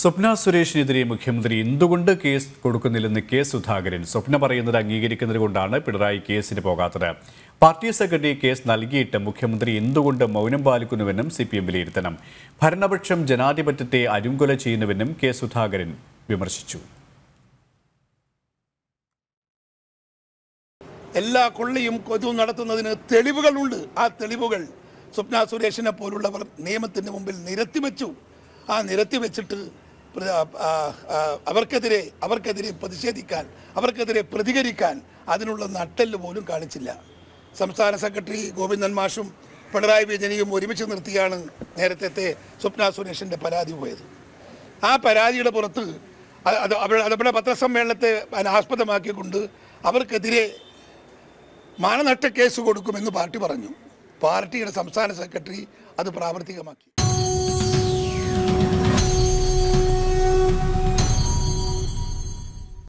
സ്വപ്ന സുരേഷിനെതിരെ മുഖ്യമന്ത്രി എന്തുകൊണ്ട് കേസ് കൊടുക്കുന്നില്ലെന്ന് കെ സുധാകരൻ സ്വപ്ന പറയുന്നത് അംഗീകരിക്കുന്നത് കൊണ്ടാണ് പിണറായി കേസിന് പോകാത്തത് പാർട്ടി സെക്രട്ടറി കേസ് നൽകിയിട്ട് മുഖ്യമന്ത്രി എന്തുകൊണ്ട് മൗനം പാലിക്കുന്നുവെന്നും സി പി എം വിലയിരുത്തണം ഭരണപക്ഷം ജനാധിപത്യത്തെ അരുങ്കൊല ചെയ്യുന്നുവെന്നും കെ സുധാകരൻ വിമർശിച്ചു എല്ലാ കൊള്ളിയും കൊതു നടത്തുന്നതിന് തെളിവുകളുണ്ട് ആ തെളിവുകൾ സ്വപ്ന സുരേഷിനെ പോലുള്ളവർ നിയമത്തിന് മുമ്പിൽ നിരത്തിവെച്ചു ആ നിരത്തിവെച്ചിട്ട് അവർക്കെതിരെ അവർക്കെതിരെ പ്രതിഷേധിക്കാൻ അവർക്കെതിരെ പ്രതികരിക്കാൻ അതിനുള്ള നട്ടെല്ല് പോലും കാണിച്ചില്ല സംസ്ഥാന സെക്രട്ടറി ഗോവിന്ദൻ മാഷും പിണറായി വിജയനിയും ഒരുമിച്ച് നിർത്തിയാണ് നേരത്തെ സ്വപ്ന സുരേഷിൻ്റെ പരാതി പോയത് ആ പരാതിയുടെ പുറത്ത് അത് അവരുടെ പത്രസമ്മേളനത്തെ ആസ്പദമാക്കിക്കൊണ്ട് അവർക്കെതിരെ മാനനഷ്ട കേസ് കൊടുക്കുമെന്ന് പാർട്ടി പറഞ്ഞു പാർട്ടിയുടെ സംസ്ഥാന സെക്രട്ടറി അത് പ്രാവർത്തികമാക്കി